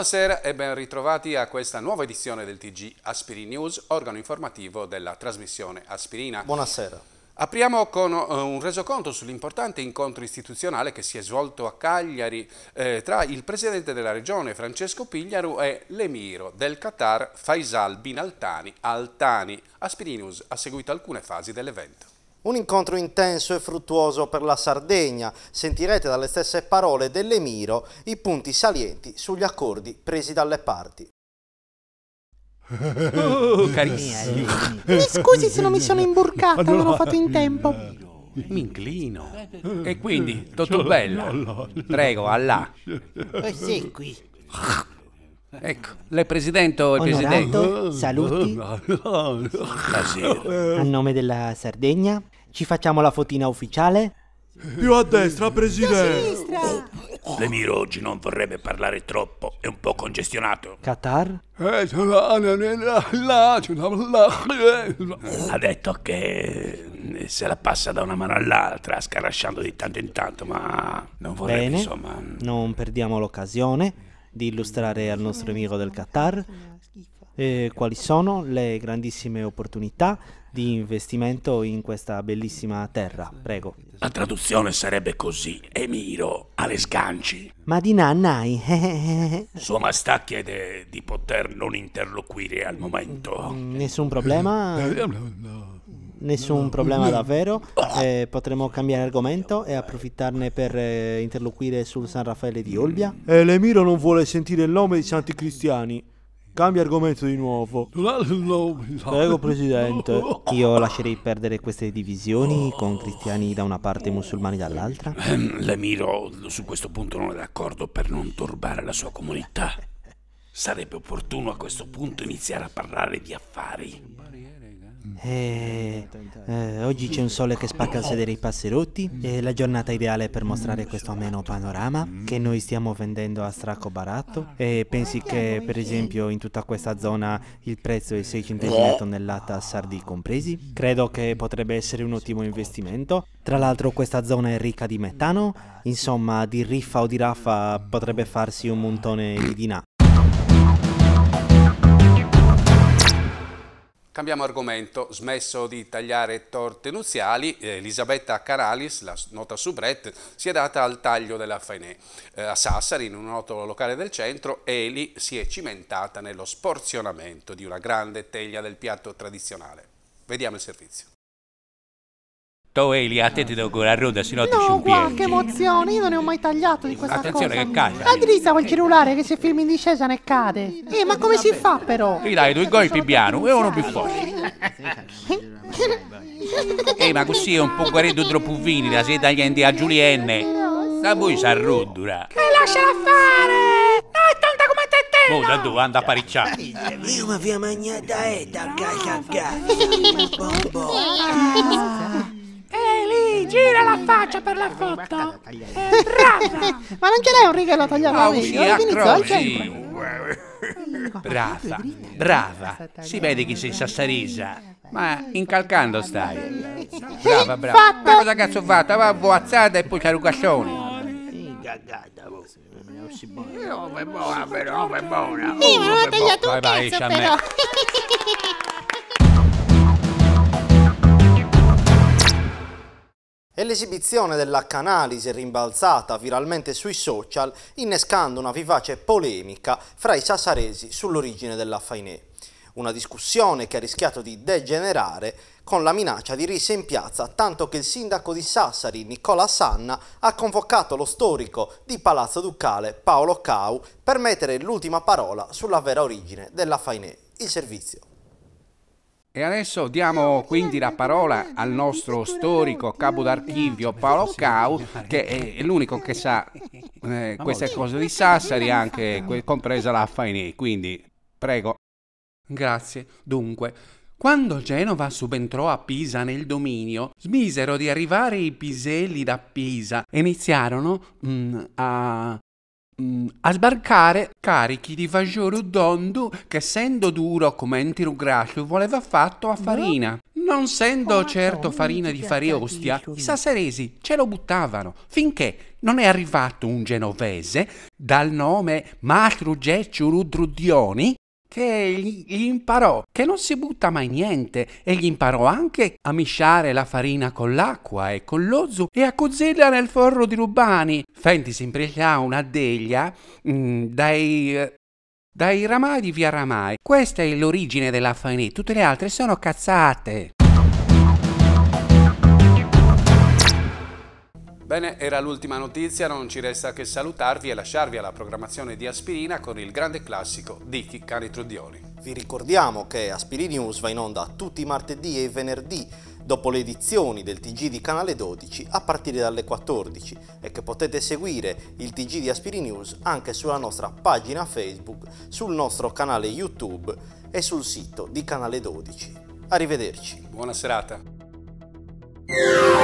Buonasera e ben ritrovati a questa nuova edizione del TG Aspirin News, organo informativo della trasmissione Aspirina. Buonasera. Apriamo con eh, un resoconto sull'importante incontro istituzionale che si è svolto a Cagliari eh, tra il presidente della regione Francesco Pigliaru e l'emiro del Qatar Faisal bin Altani. Altani. Aspirinus ha seguito alcune fasi dell'evento. Un incontro intenso e fruttuoso per la Sardegna. Sentirete dalle stesse parole dell'Emiro i punti salienti sugli accordi presi dalle parti. Oh, carissimi. Mi scusi se non mi sono imburcata, non ho fatto in tempo. Mi inclino. E quindi, tutto bello. Prego, all'A. Allah. Eh, Sei qui. Ecco, lei presidente o il presidente? Saluti. Buonasera. A nome della Sardegna ci facciamo la fotina ufficiale. Più a destra, presidente. Più a sinistra. L'Emiro oggi non vorrebbe parlare troppo, è un po' congestionato. Qatar, eh, Ha detto che eh, se la passa da una mano all'altra, scarasciando di tanto in tanto, ma non vorrebbe, Bene. insomma... non perdiamo l'occasione di illustrare al nostro amico del Qatar eh, quali sono le grandissime opportunità di investimento in questa bellissima terra. Prego. La traduzione sarebbe così: Emiro alle sganci. Ma di nannai. Sua maestà chiede di poter non interloquire al momento. Nessun problema? Eh, no, nessun problema mm-hmm. davvero, eh, potremo cambiare argomento e approfittarne per eh, interloquire sul San Raffaele di Olbia. E eh, Lemiro non vuole sentire il nome di santi cristiani. Cambia argomento di nuovo. Prego, Presidente. Io lascerei perdere queste divisioni con cristiani da una parte e musulmani dall'altra. Ehm, lemiro su questo punto non è d'accordo per non turbare la sua comunità. Sarebbe opportuno a questo punto iniziare a parlare di affari. Mm. E, eh, eh, oggi c'è un sole che spacca il sedere ai passerotti e mm. la giornata ideale per mostrare questo ameno panorama mm. che noi stiamo vendendo a stracco baratto e pensi che per esempio in tutta questa zona il prezzo è 600 mila a tonnellata sardi compresi? Credo che potrebbe essere un ottimo investimento. Tra l'altro questa zona è ricca di metano, insomma di riffa o di raffa potrebbe farsi un montone di dinà. Cambiamo argomento, smesso di tagliare torte nuziali, eh, Elisabetta Caralis, la nota soubrette, si è data al taglio della Fainé. Eh, a Sassari, in un noto locale del centro, Eli si è cimentata nello sporzionamento di una grande teglia del piatto tradizionale. Vediamo il servizio tutto Eli eh, a te ti devo curare ruda sennò no, ti ci guarda, che emozione io non ne ho mai tagliato di questa attenzione cosa attenzione che cade Adrisa quel cellulare che se filmi in discesa ne cade eh ma come si fa però gli dai due gol più piano e uno più forte Ehi, ma così è un po' guarito troppo vini da seta tagliente a Giulienne da voi si arrudura e lasciala fare no è tanta come te te oh, da dove anda a paricciare io mi via mangiata e da casa a casa gira la faccia per la foto. Eh, brava. Ma non ce l'hai un riga la tagliava a me. Brava, brava. Si vede che sei sassarisa. Ma incalcando stai. Brava, brava. Ma cosa cazzo ho fatto? Va boazzata e poi c'è Lucascioni. Io, è buona, però, è buona. Sì, ma non tagliato un cazzo, però. e l'esibizione dell'H-Analisi rimbalzata viralmente sui social innescando una vivace polemica fra i sassaresi sull'origine della Fainé. Una discussione che ha rischiato di degenerare con la minaccia di risse in piazza, tanto che il sindaco di Sassari, Nicola Sanna, ha convocato lo storico di Palazzo Ducale, Paolo Cau, per mettere l'ultima parola sulla vera origine della Fainé. il servizio. E adesso diamo quindi la parola al nostro storico capo d'archivio Paolo Cau, che è l'unico che sa eh, queste cose di Sassari, anche compresa la Fainé. Quindi, prego. Grazie. Dunque, quando Genova subentrò a Pisa nel dominio, smisero di arrivare i piselli da Pisa e iniziarono mm, a Mm, a sbarcare carichi di fagiolo rodondo che essendo duro come un grasso voleva fatto a boh. farina. Non essendo oh, certo farina di ostia, i sassaresi ce lo buttavano finché non è arrivato un genovese dal nome Mastro Geccio Rudrudioni che gli, gli imparò che non si butta mai niente e gli imparò anche a misciare la farina con l'acqua e con l'ozzu e a cuzzirla nel forno di rubani. Fenti si impregliò una deglia mh, mm, dai dai ramai di via ramai. Questa è l'origine della fainé. tutte le altre sono cazzate. Bene, era l'ultima notizia, non ci resta che salutarvi e lasciarvi alla programmazione di Aspirina con il grande classico di Chiccani Trudioni. Vi ricordiamo che Aspiri News va in onda tutti i martedì e i venerdì dopo le edizioni del TG di Canale 12 a partire dalle 14 e che potete seguire il TG di Aspiri News anche sulla nostra pagina Facebook, sul nostro canale YouTube e sul sito di Canale 12. Arrivederci. Buona serata.